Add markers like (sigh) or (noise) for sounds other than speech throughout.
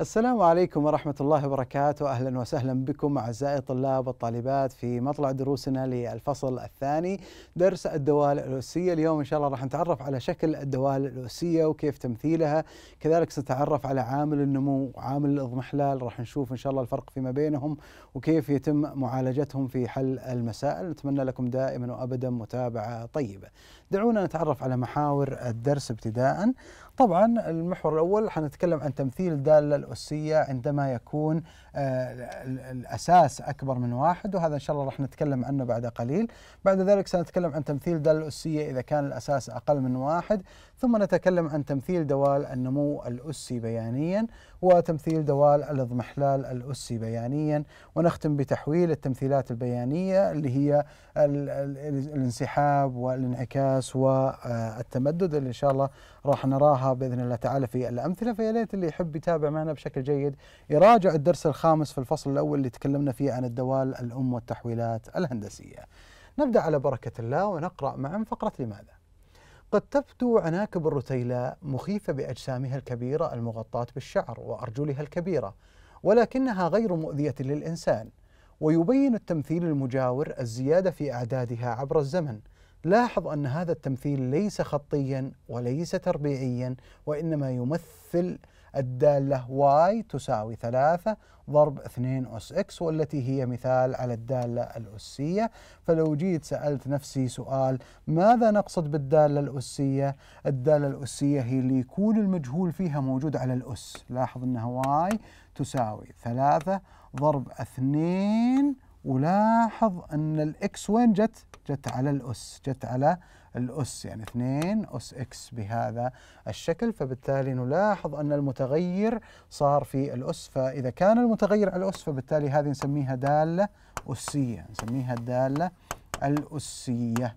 السلام عليكم ورحمة الله وبركاته أهلا وسهلا بكم أعزائي الطلاب والطالبات في مطلع دروسنا للفصل الثاني درس الدوال الأسية اليوم إن شاء الله راح نتعرف على شكل الدوال الأسية وكيف تمثيلها كذلك سنتعرف على عامل النمو وعامل الإضمحلال راح نشوف إن شاء الله الفرق فيما بينهم وكيف يتم معالجتهم في حل المسائل نتمنى لكم دائما وأبدا متابعة طيبة دعونا نتعرف على محاور الدرس ابتداء طبعا المحور الاول حنتكلم عن تمثيل الداله الاسيه عندما يكون آه، الاساس اكبر من واحد وهذا ان شاء الله راح نتكلم عنه بعد قليل بعد ذلك سنتكلم عن تمثيل الداله الاسيه اذا كان الاساس اقل من واحد ثم نتكلم عن تمثيل دوال النمو الاسي بيانيا وتمثيل دوال الاضمحلال الاسي بيانيا ونختم بتحويل التمثيلات البيانيه اللي هي الانسحاب والانعكاس والتمدد اللي ان شاء الله راح نراها باذن الله تعالى في الامثله فيا ليت اللي يحب يتابع معنا بشكل جيد يراجع الدرس الخامس في الفصل الاول اللي تكلمنا فيه عن الدوال الام والتحويلات الهندسيه. نبدا على بركه الله ونقرا معا فقره لماذا؟ قد تبدو عناكب الرتيلة مخيفة بأجسامها الكبيرة المغطاة بالشعر وأرجلها الكبيرة، ولكنها غير مؤذية للإنسان، ويبين التمثيل المجاور الزيادة في أعدادها عبر الزمن، لاحظ ان هذا التمثيل ليس خطيا وليس تربيعيا وانما يمثل الدالة y تساوي ثلاثة ضرب 2 أس x والتي هي مثال على الدالة الأسية فلو جيت سألت نفسي سؤال ماذا نقصد بالدالة الأسية الدالة الأسية هي اللي يكون المجهول فيها موجود على الأس لاحظ أنها y تساوي 3 ضرب 2 ولاحظ أن الإكس وين جت جت على الأس جت على الأس يعني 2 أس إكس بهذا الشكل فبالتالي نلاحظ أن المتغير صار في الأس فإذا كان المتغير على الأس فبالتالي هذه نسميها دالة أسية نسميها الدالة الأسية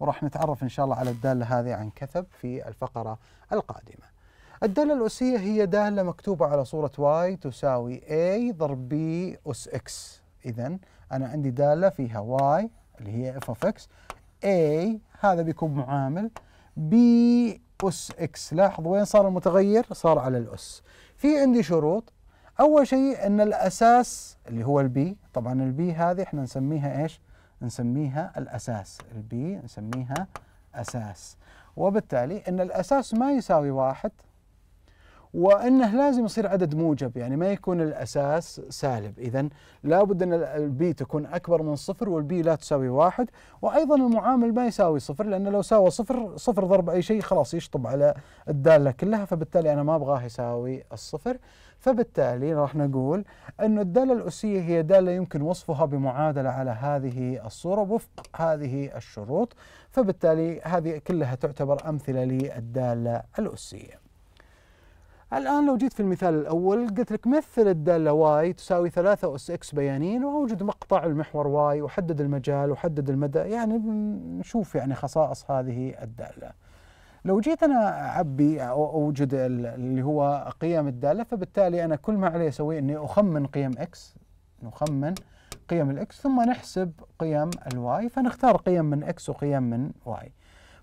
وراح نتعرف إن شاء الله على الدالة هذه عن كثب في الفقرة القادمة الدالة الأسية هي دالة مكتوبة على صورة y تساوي a ضرب b أس إكس إذا أنا عندي دالة فيها y اللي هي اف اوف اكس اي هذا بيكون معامل بي اس اكس لاحظ وين صار المتغير صار على الاس في عندي شروط اول شيء ان الاساس اللي هو البي طبعا البي هذه احنا نسميها ايش نسميها الاساس البي نسميها اساس وبالتالي ان الاساس ما يساوي واحد وانه لازم يصير عدد موجب يعني ما يكون الاساس سالب اذا لابد ان البي تكون اكبر من صفر والبي لا تساوي واحد وايضا المعامل ما يساوي صفر لان لو ساوى صفر صفر ضرب اي شيء خلاص يشطب على الداله كلها فبالتالي انا ما ابغاه يساوي الصفر فبالتالي راح نقول أن الدالة الأسية هي دالة يمكن وصفها بمعادلة على هذه الصورة وفق هذه الشروط فبالتالي هذه كلها تعتبر أمثلة للدالة الأسية الآن لو جيت في المثال الأول قلت لك مثل الدالة واي تساوي 3 أس إكس بيانين وأوجد مقطع المحور واي وحدد المجال وحدد المدى يعني نشوف يعني خصائص هذه الدالة لو جيت أنا أعبي أو أوجد اللي هو قيم الدالة فبالتالي أنا كل ما علي أسويه أني أخمن قيم إكس نخمن قيم الإكس ثم نحسب قيم الواي فنختار قيم من إكس وقيم من واي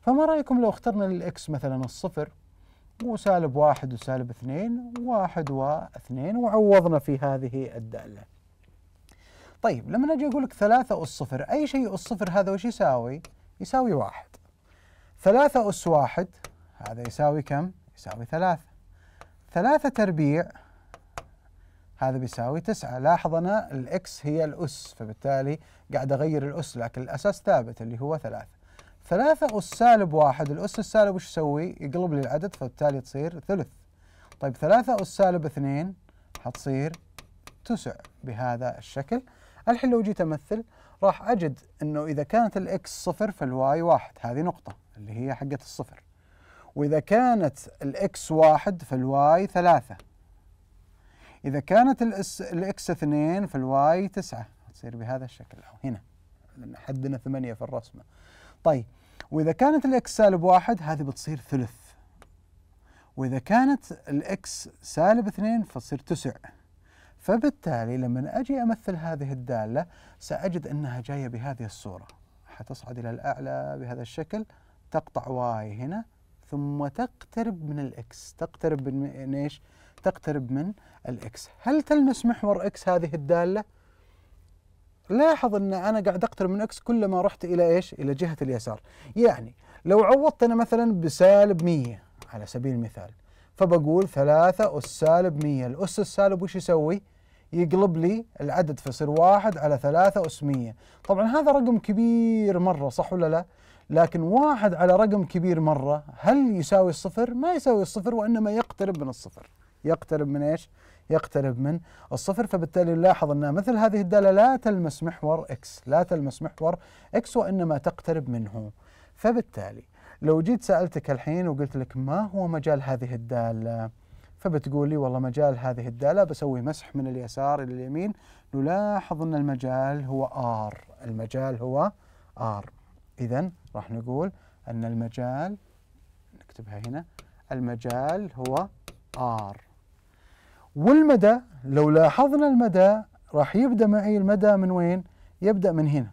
فما رأيكم لو اخترنا الاكس مثلا الصفر وسالب واحد وسالب اثنين واحد واثنين وعوضنا في هذه الدالة طيب لما أجي أقول لك ثلاثة أس صفر أي شيء أس صفر هذا وش يساوي؟ يساوي واحد ثلاثة أس واحد هذا يساوي كم؟ يساوي ثلاثة ثلاثة تربيع هذا بيساوي تسعة لاحظ أنا الإكس هي الأس فبالتالي قاعد أغير الأس لكن الأساس ثابت اللي هو ثلاثة ثلاثة أس سالب واحد الأس السالب وش يسوي؟ يقلب لي العدد فبالتالي تصير ثلث طيب ثلاثة أس سالب اثنين حتصير تسع بهذا الشكل الحين لو جيت أمثل راح أجد أنه إذا كانت الإكس صفر فالواي واحد هذه نقطة اللي هي حقة الصفر وإذا كانت الإكس واحد فالواي ثلاثة إذا كانت الإكس اثنين فالواي تسعة تصير بهذا الشكل أو هنا لأن حدنا ثمانية في الرسمة طيب واذا كانت الاكس سالب واحد هذه بتصير ثلث واذا كانت الاكس سالب اثنين فتصير تسع فبالتالي لما اجي امثل هذه الداله ساجد انها جايه بهذه الصوره حتصعد الى الاعلى بهذا الشكل تقطع واي هنا ثم تقترب من الاكس تقترب من ايش؟ تقترب من الاكس هل تلمس محور اكس هذه الداله؟ لاحظ ان انا قاعد اقترب من اكس كلما رحت الى ايش؟ الى جهه اليسار. يعني لو عوضت انا مثلا بسالب 100 على سبيل المثال فبقول 3 اس سالب 100 الاس السالب وش يسوي؟ يقلب لي العدد فيصير 1 على 3 اس 100 طبعا هذا رقم كبير مره صح ولا لا؟ لكن واحد على رقم كبير مرة هل يساوي الصفر؟ ما يساوي الصفر وإنما يقترب من الصفر يقترب من إيش؟ يقترب من الصفر فبالتالي نلاحظ أن مثل هذه الدالة لا تلمس محور إكس لا تلمس محور إكس وإنما تقترب منه فبالتالي لو جيت سألتك الحين وقلت لك ما هو مجال هذه الدالة فبتقول لي والله مجال هذه الدالة بسوي مسح من اليسار إلى اليمين نلاحظ أن المجال هو R المجال هو R إذا راح نقول أن المجال نكتبها هنا المجال هو R والمدى لو لاحظنا المدى راح يبدا معي المدى من وين؟ يبدا من هنا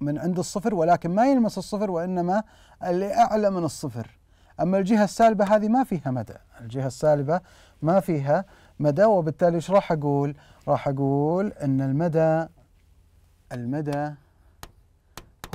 من عند الصفر ولكن ما يلمس الصفر وانما اللي اعلى من الصفر اما الجهه السالبه هذه ما فيها مدى الجهه السالبه ما فيها مدى وبالتالي ايش راح اقول؟ راح اقول ان المدى المدى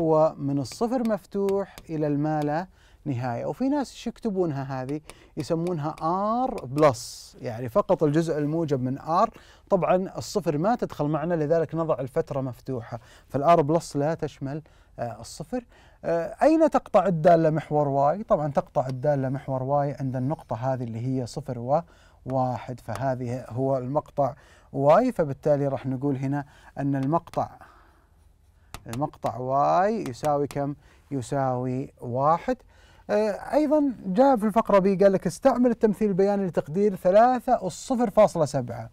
هو من الصفر مفتوح الى الماله نهايه وفي ناس ايش يكتبونها هذه يسمونها ار بلس يعني فقط الجزء الموجب من ار طبعا الصفر ما تدخل معنا لذلك نضع الفتره مفتوحه فالار بلس لا تشمل آه، الصفر آه، أين تقطع الدالة محور واي؟ طبعا تقطع الدالة محور واي عند النقطة هذه اللي هي صفر وواحد فهذه هو المقطع واي فبالتالي راح نقول هنا أن المقطع المقطع واي يساوي كم؟ يساوي واحد آه، ايضا جاء في الفقره بي قال لك استعمل التمثيل البياني لتقدير 3 الصفر فاصلة سبعة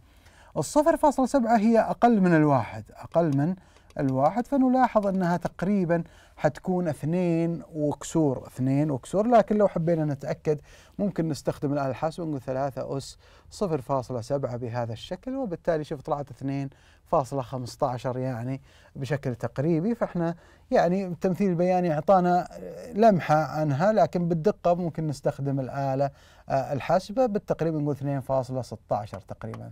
الصفر فاصلة سبعة هي اقل من الواحد اقل من الواحد فنلاحظ انها تقريبا حتكون اثنين وكسور اثنين وكسور لكن لو حبينا نتاكد ممكن نستخدم الاله الحاسبه ونقول ثلاثة اس صفر فاصلة سبعة بهذا الشكل وبالتالي شوف طلعت اثنين فاصلة 15 يعني بشكل تقريبي فاحنا يعني التمثيل البياني اعطانا لمحه عنها لكن بالدقه ممكن نستخدم الاله آه، الحاسبه بالتقريب نقول 2.16 تقريبا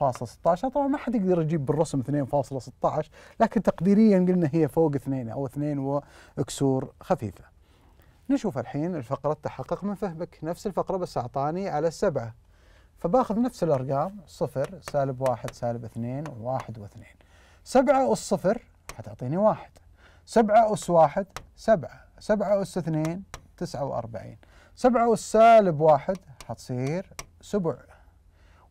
2.16 طبعا ما حد يقدر يجيب بالرسم 2.16 لكن تقديريا قلنا هي فوق 2 او 2 وكسور خفيفه. نشوف الحين الفقره تحقق من فهمك نفس الفقره بس اعطاني على السبعه فباخذ نفس الارقام صفر سالب واحد سالب اثنين وواحد واثنين سبعة أس صفر حتعطيني واحد سبعة أس واحد سبعة سبعة أس اثنين تسعة وأربعين سبعة أس سالب واحد حتصير سبع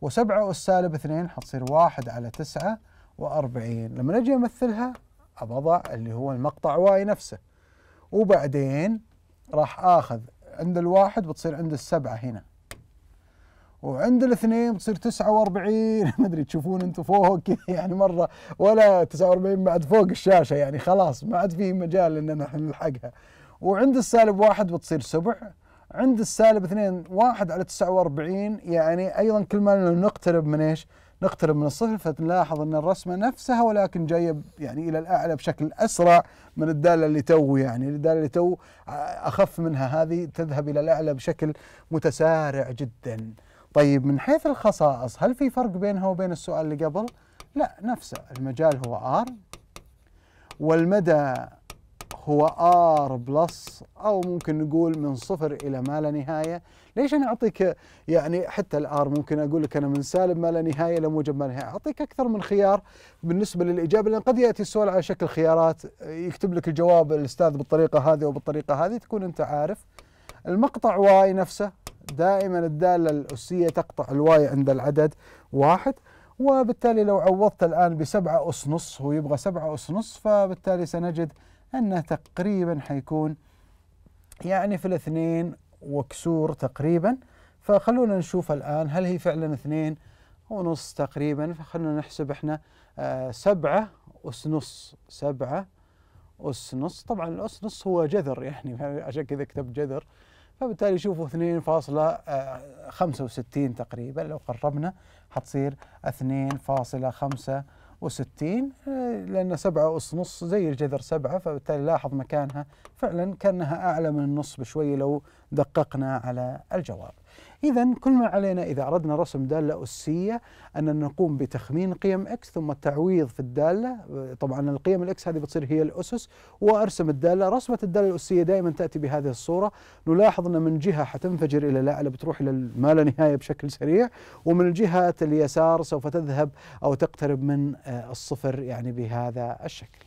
وسبعة أس سالب اثنين حتصير واحد على تسعة وأربعين لما أجي أمثلها أبضع اللي هو المقطع واي نفسه وبعدين راح آخذ عند الواحد بتصير عند السبعة هنا وعند الاثنين بتصير 49 (laughs) ما ادري تشوفون انتم فوق (laughs) يعني مره ولا 49 بعد فوق الشاشه يعني خلاص ما عاد في مجال ان احنا نلحقها وعند السالب واحد بتصير سبع عند السالب اثنين واحد على 49 يعني ايضا كل ما نقترب من ايش؟ نقترب من الصفر فتلاحظ ان الرسمه نفسها ولكن جايه يعني الى الاعلى بشكل اسرع من الداله اللي تو يعني الداله اللي تو اخف منها هذه تذهب الى الاعلى بشكل متسارع جدا. طيب من حيث الخصائص هل في فرق بينها وبين السؤال اللي قبل؟ لا نفسه المجال هو R والمدى هو R بلس أو ممكن نقول من صفر إلى ما لا نهاية ليش أنا أعطيك يعني حتى الآر ممكن أقول لك أنا من سالب ما لا نهاية إلى موجب ما لا نهاية أعطيك أكثر من خيار بالنسبة للإجابة لأن قد يأتي السؤال على شكل خيارات يكتب لك الجواب الأستاذ بالطريقة هذه وبالطريقة هذه تكون أنت عارف المقطع واي نفسه دائما الدالة الأسية تقطع الواي عند العدد واحد وبالتالي لو عوضت الآن بسبعة أس نص هو يبغى سبعة أس نص فبالتالي سنجد أنه تقريبا حيكون يعني في الاثنين وكسور تقريبا فخلونا نشوف الآن هل هي فعلا اثنين ونص تقريبا فخلونا نحسب احنا آه، سبعة أس نص سبعة أس نص طبعا الأس نص هو جذر يعني (laughs) عشان كذا كتبت جذر فبالتالي شوفوا 2.65 آه، تقريبا لو قربنا حتصير 2.65 آه، لأن اس نص زي الجذر 7 فبالتالي لاحظ مكانها فعلا كأنها أعلى من النص بشوي لو دققنا على الجواب إذا كل ما علينا إذا أردنا رسم دالة أسية أن نقوم بتخمين قيم إكس ثم التعويض في الدالة طبعا القيم الإكس هذه بتصير هي الأسس وأرسم الدالة رسمة الدالة الأسية دائما تأتي بهذه الصورة نلاحظ أن من جهة حتنفجر إلى الأعلى بتروح إلى ما لا نهاية بشكل سريع ومن جهة اليسار سوف تذهب أو تقترب من آه، الصفر يعني بهذا الشكل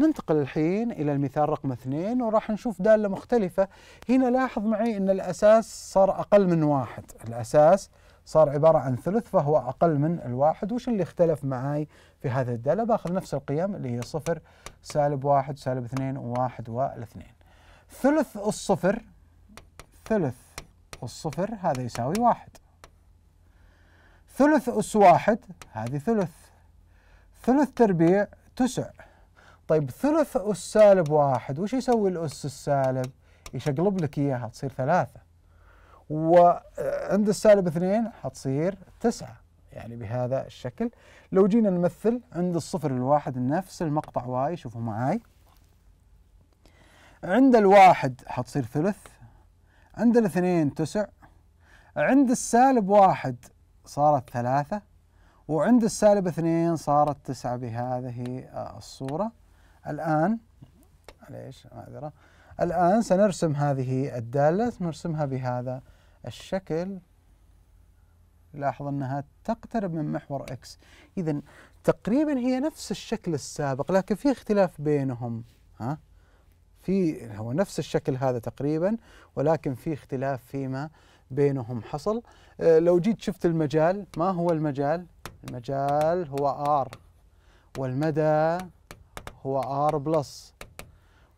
ننتقل الحين إلى المثال رقم اثنين وراح نشوف دالة مختلفة هنا لاحظ معي أن الأساس صار أقل من واحد الأساس صار عبارة عن ثلث فهو أقل من الواحد وش اللي اختلف معاي في هذه الدالة باخذ نفس القيم اللي هي صفر سالب واحد سالب اثنين وواحد والاثنين ثلث الصفر ثلث الصفر هذا يساوي واحد ثلث أس واحد هذه ثلث ثلث تربيع تسع طيب ثلث أس سالب واحد وش يسوي الأس السالب؟ يشقلب لك إياها تصير ثلاثة وعند آه، السالب اثنين حتصير تسعة يعني بهذا الشكل لو جينا نمثل عند الصفر الواحد نفس المقطع واي شوفوا معاي عند الواحد حتصير ثلث عند الاثنين تسع عند السالب واحد صارت ثلاثة وعند السالب اثنين صارت تسعة بهذه آه، الصورة الآن معليش معذرة الآن سنرسم هذه الدالة نرسمها بهذا الشكل لاحظ أنها تقترب من محور X إذا تقريبا هي نفس الشكل السابق لكن في اختلاف بينهم ها في هو نفس الشكل هذا تقريبا ولكن في اختلاف فيما بينهم حصل آه، لو جيت شفت المجال ما هو المجال المجال هو R والمدى هو R بلس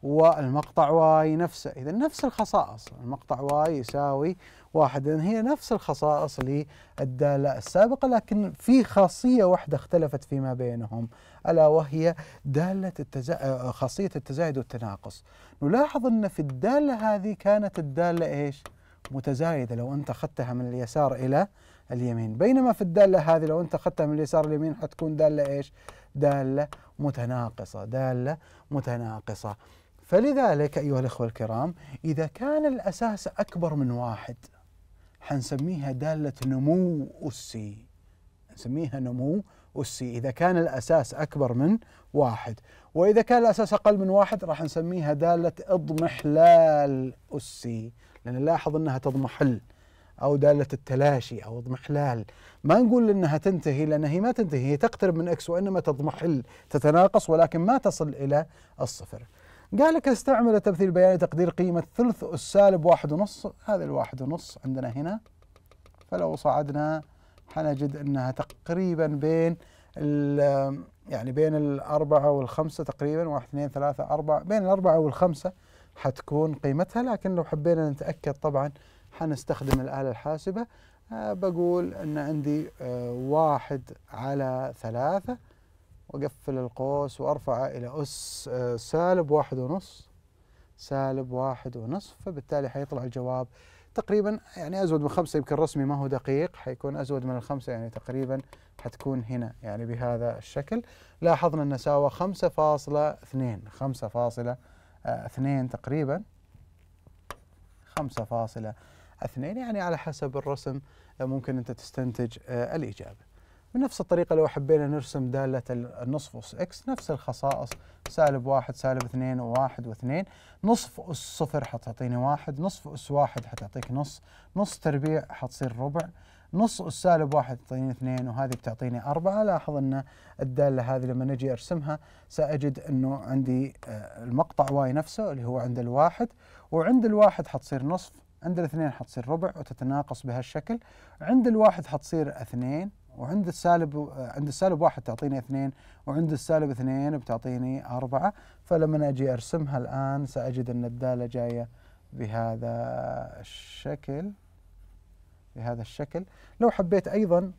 والمقطع واي نفسه إذا نفس الخصائص المقطع واي يساوي واحد إذن هي نفس الخصائص للدالة السابقة لكن في خاصية واحدة اختلفت فيما بينهم ألا وهي دالة التزا... خاصية التزايد والتناقص نلاحظ أن في الدالة هذه كانت الدالة إيش؟ متزايدة لو أنت أخذتها من اليسار إلى اليمين بينما في الدالة هذه لو أنت أخذتها من اليسار اليمين حتكون دالة إيش دالة متناقصة دالة متناقصة فلذلك أيها الأخوة الكرام إذا كان الأساس أكبر من واحد حنسميها دالة نمو أسي نسميها نمو أسي إذا كان الأساس أكبر من واحد وإذا كان الأساس أقل من واحد راح نسميها دالة اضمحلال أسي لأن لاحظ أنها تضمحل أو دالة التلاشي أو اضمحلال ما نقول أنها تنتهي لأن هي ما تنتهي هي تقترب من إكس وإنما تضمحل تتناقص ولكن ما تصل إلى الصفر قال لك استعمل التمثيل البياني تقدير قيمة ثلث السالب واحد ونص هذا الواحد ونص عندنا هنا فلو صعدنا حنجد أنها تقريبا بين يعني بين الأربعة والخمسة تقريبا واحد اثنين ثلاثة أربعة بين الأربعة والخمسة حتكون قيمتها لكن لو حبينا نتأكد طبعا حنستخدم الآلة الحاسبة آه، بقول أن عندي آه، واحد على ثلاثة وأقفل القوس وأرفعه إلى أس آه، سالب واحد ونص سالب واحد ونصف فبالتالي حيطلع الجواب تقريبا يعني أزود من خمسة يمكن رسمي ما هو دقيق حيكون أزود من الخمسة يعني تقريبا حتكون هنا يعني بهذا الشكل لاحظنا أن ساوى خمسة فاصلة اثنين خمسة فاصلة اثنين تقريبا خمسة فاصلة اثنين يعني على حسب الرسم ممكن أنت تستنتج آه، الإجابة بنفس الطريقة لو حبينا نرسم دالة النصف أس إكس نفس الخصائص سالب واحد سالب اثنين وواحد واثنين نصف أس صفر حتعطيني واحد نصف أس واحد حتعطيك نص نص تربيع حتصير ربع نص السالب واحد تعطيني اثنين وهذه بتعطيني أربعة لاحظ أن الدالة هذه لما نجي أرسمها سأجد أنه عندي آه، المقطع واي نفسه اللي هو عند الواحد وعند الواحد حتصير نصف عند الاثنين حتصير ربع وتتناقص بهالشكل عند الواحد حتصير اثنين وعند السالب آه، عند السالب واحد تعطيني اثنين وعند السالب اثنين بتعطيني أربعة فلما أجي أرسمها الآن سأجد أن الدالة جاية بهذا الشكل بهذا الشكل لو حبيت أيضا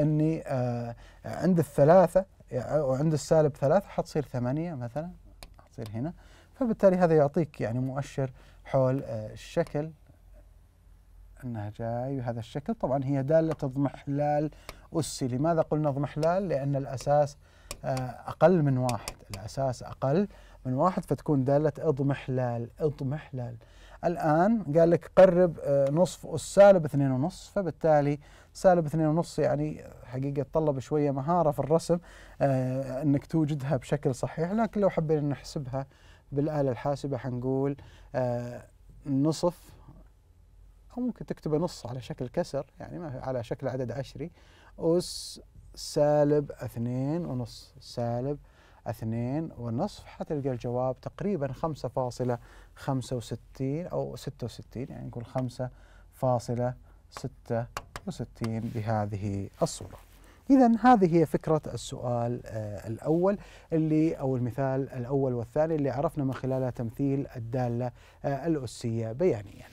أني آه، عند الثلاثة وعند السالب ثلاثة حتصير ثمانية مثلا حتصير هنا فبالتالي هذا يعطيك يعني مؤشر حول آه، الشكل انها جاي بهذا الشكل طبعا هي داله اضمحلال اسي لماذا قلنا اضمحلال لان الاساس آه، اقل من واحد الاساس اقل من واحد فتكون داله اضمحلال اضمحلال الآن قال لك قرب آه، نصف أس سالب اثنين ونصف فبالتالي سالب اثنين ونصف يعني حقيقة تطلب شوية مهارة في الرسم آه، أنك توجدها بشكل صحيح لكن لو حبينا نحسبها بالآلة الحاسبة حنقول آه، نصف أو ممكن تكتبه نص على شكل كسر يعني ما على شكل عدد عشري أس سالب اثنين ونص سالب اثنين ونصف حتلقى الجواب تقريبا خمسة فاصلة 65 أو 66 يعني نقول 5.66 بهذه الصورة إذا هذه هي فكرة السؤال آه، الأول اللي أو المثال الأول والثاني اللي عرفنا من خلالها تمثيل الدالة آه، الأسية بيانياً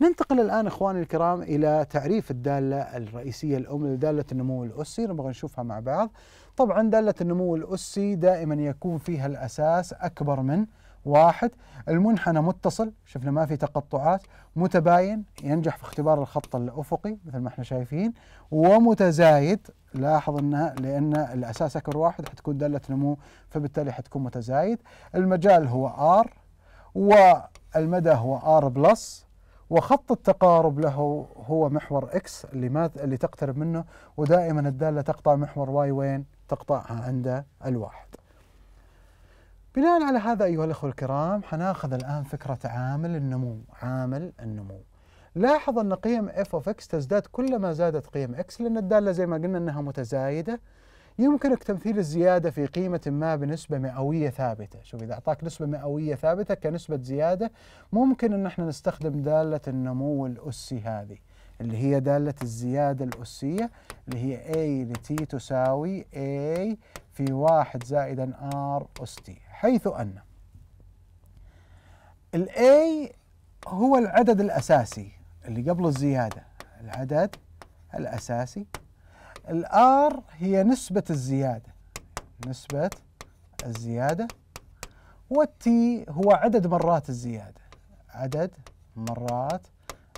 ننتقل الآن إخواني الكرام إلى تعريف الدالة الرئيسية الأم لدالة النمو الأسي نبغى نشوفها مع بعض طبعا دالة النمو الأسي دائما يكون فيها الأساس أكبر من واحد المنحنى متصل شفنا ما في تقطعات متباين ينجح في اختبار الخط الأفقي مثل ما احنا شايفين ومتزايد لاحظ انها لان الاساس اكبر واحد حتكون داله نمو فبالتالي حتكون متزايد المجال هو ار والمدى هو ار بلس وخط التقارب له هو محور اكس اللي ما اللي تقترب منه ودائما الداله تقطع محور واي وين تقطعها عند الواحد بناء على هذا أيها الأخوة الكرام حناخذ الآن فكرة عامل النمو عامل النمو لاحظ أن قيم f of x تزداد كلما زادت قيم x لأن الدالة زي ما قلنا أنها متزايدة يمكنك تمثيل الزيادة في قيمة ما بنسبة مئوية ثابتة شوف إذا أعطاك نسبة مئوية ثابتة كنسبة زيادة ممكن أن احنا نستخدم دالة النمو الأسي هذه اللي هي دالة الزيادة الأسية اللي هي A لتي تساوي A في واحد زائدا r اس تي حيث أن a هو العدد الأساسي اللي قبل الزيادة العدد الأساسي r هي نسبة الزيادة نسبة الزيادة T هو عدد مرات الزيادة عدد مرات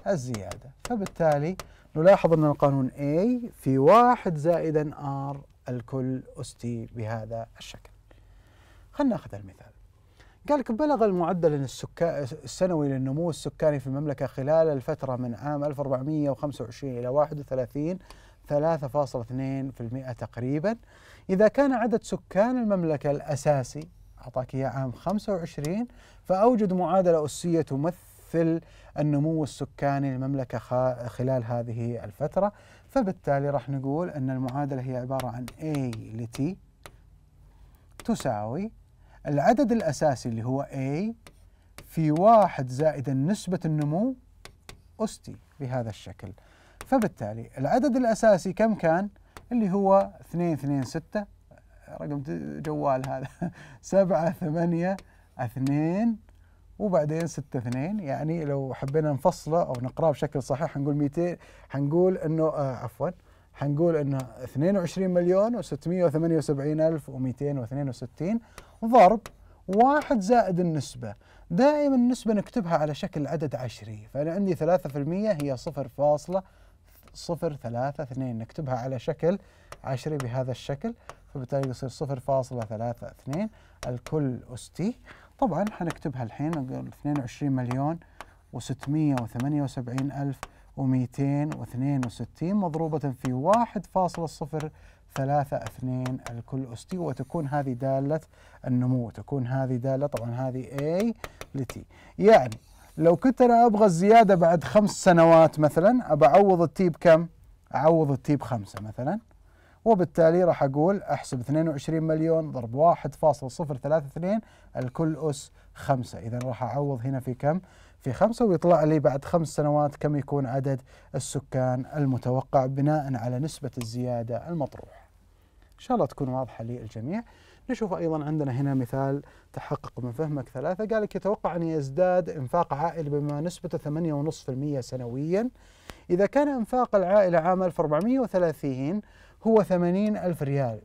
الزيادة فبالتالي نلاحظ أن القانون A في واحد زائدا R الكل أستي بهذا الشكل خلنا ناخذ المثال قال لك بلغ المعدل السكا... السنوي للنمو السكاني في المملكة خلال الفترة من عام 1425 إلى 31 3.2% تقريبا إذا كان عدد سكان المملكة الأساسي أعطاك إياه عام 25 فأوجد معادلة أسية تمثل في النمو السكاني للمملكة خلال هذه الفترة فبالتالي راح نقول أن المعادلة هي عبارة عن A ل T تساوي العدد الأساسي اللي هو A في واحد زائد نسبة النمو أس T بهذا الشكل فبالتالي العدد الأساسي كم كان؟ اللي هو 226 رقم جوال هذا 7 8 2 وبعدين 6 2 يعني لو حبينا نفصله او نقراه بشكل صحيح حنقول 200 حنقول انه آه عفوا حنقول انه 22 مليون و 678 و262 ضرب واحد زائد النسبة دائما النسبة نكتبها على شكل عدد عشري فأنا عندي 3% هي 0.032 نكتبها على شكل عشري بهذا الشكل فبالتالي يصير 0.32 الكل أس تي طبعا حنكتبها الحين 22 مليون و 678 و262 مضروبة في 1.032 الكل أس تي وتكون هذه دالة النمو وتكون هذه دالة طبعا هذه A لتي يعني لو كنت أنا أبغى الزيادة بعد خمس سنوات مثلا أبى أعوض التي بكم؟ أعوض التي بخمسة مثلا وبالتالي راح اقول احسب 22 مليون ضرب 1.032 الكل اس 5 اذا راح اعوض هنا في كم؟ في 5 ويطلع لي بعد خمس سنوات كم يكون عدد السكان المتوقع بناء على نسبة الزيادة المطروحة إن شاء الله تكون واضحة للجميع نشوف أيضا عندنا هنا مثال تحقق من فهمك ثلاثة قال لك يتوقع أن يزداد إنفاق عائله بما نسبته 8.5% سنويا إذا كان إنفاق العائلة عام 1430 هو ثمانين ألف ريال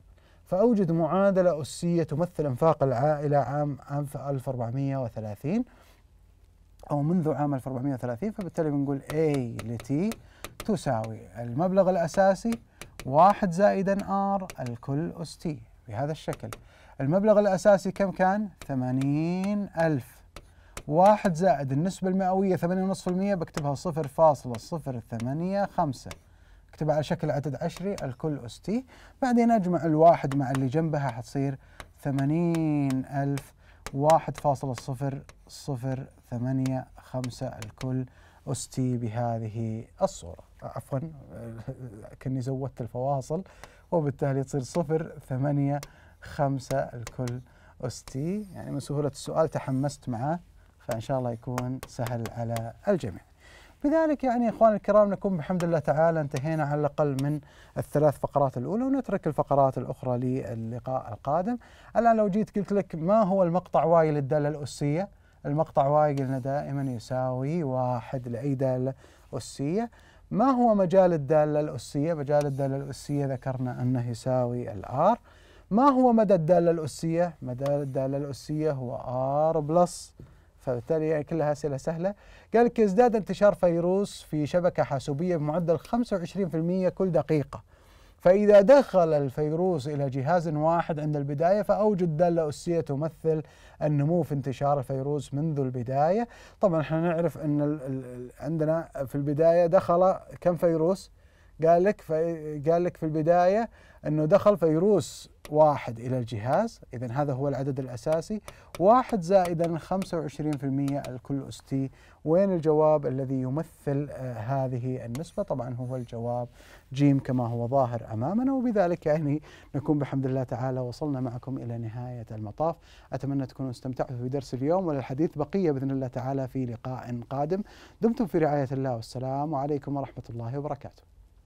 فأوجد معادلة أسية تمثل أنفاق العائلة عام 1430 أو منذ عام 1430 فبالتالي بنقول A ل-T تساوي المبلغ الأساسي واحد زائدا R الكل أس تي بهذا الشكل المبلغ الأساسي كم كان؟ ثمانين ألف واحد زائد النسبة المئوية ثمانية ونصف المية بكتبها صفر فاصلة صفر ثمانية خمسة اكتبها على شكل عدد عشري الكل أس تي بعدين أجمع الواحد مع اللي جنبها حتصير ثمانين ألف واحد فاصلة صفر صفر ثمانية خمسة الكل أس تي بهذه الصورة عفوا كني زودت الفواصل وبالتالي تصير صفر ثمانية خمسة الكل أس تي يعني من سهولة السؤال تحمست معاه فإن شاء الله يكون سهل على الجميع بذلك يعني إخواني الكرام نكون بحمد الله تعالى انتهينا على الأقل من الثلاث فقرات الأولى ونترك الفقرات الأخرى للقاء القادم الآن لو جيت قلت لك ما هو المقطع واي للدالة الأسية المقطع واي قلنا دائما يساوي واحد لأي دالة أسية ما هو مجال الدالة الأسية مجال الدالة الأسية ذكرنا أنه يساوي الآر ما هو مدى الدالة الأسية مدى الدالة الأسية هو آر بلس فبالتالي يعني كلها أسئلة سهلة قال لك يزداد انتشار فيروس في شبكة حاسوبية بمعدل 25% كل دقيقة فإذا دخل الفيروس إلى جهاز واحد عند البداية فأوجد دالة أسية تمثل النمو في انتشار الفيروس منذ البداية طبعا احنا نعرف أن عندنا في البداية دخل كم فيروس؟ قال لك قال لك في البدايه انه دخل فيروس واحد الى الجهاز اذا هذا هو العدد الاساسي واحد زائدا 25% الكل اس تي وين الجواب الذي يمثل آه، هذه النسبه طبعا هو الجواب جيم كما هو ظاهر امامنا وبذلك يعني نكون بحمد الله تعالى وصلنا معكم الى نهايه المطاف اتمنى تكونوا استمتعتوا في درس اليوم وللحديث بقيه باذن الله تعالى في لقاء قادم دمتم في رعايه الله والسلام عليكم ورحمه الله وبركاته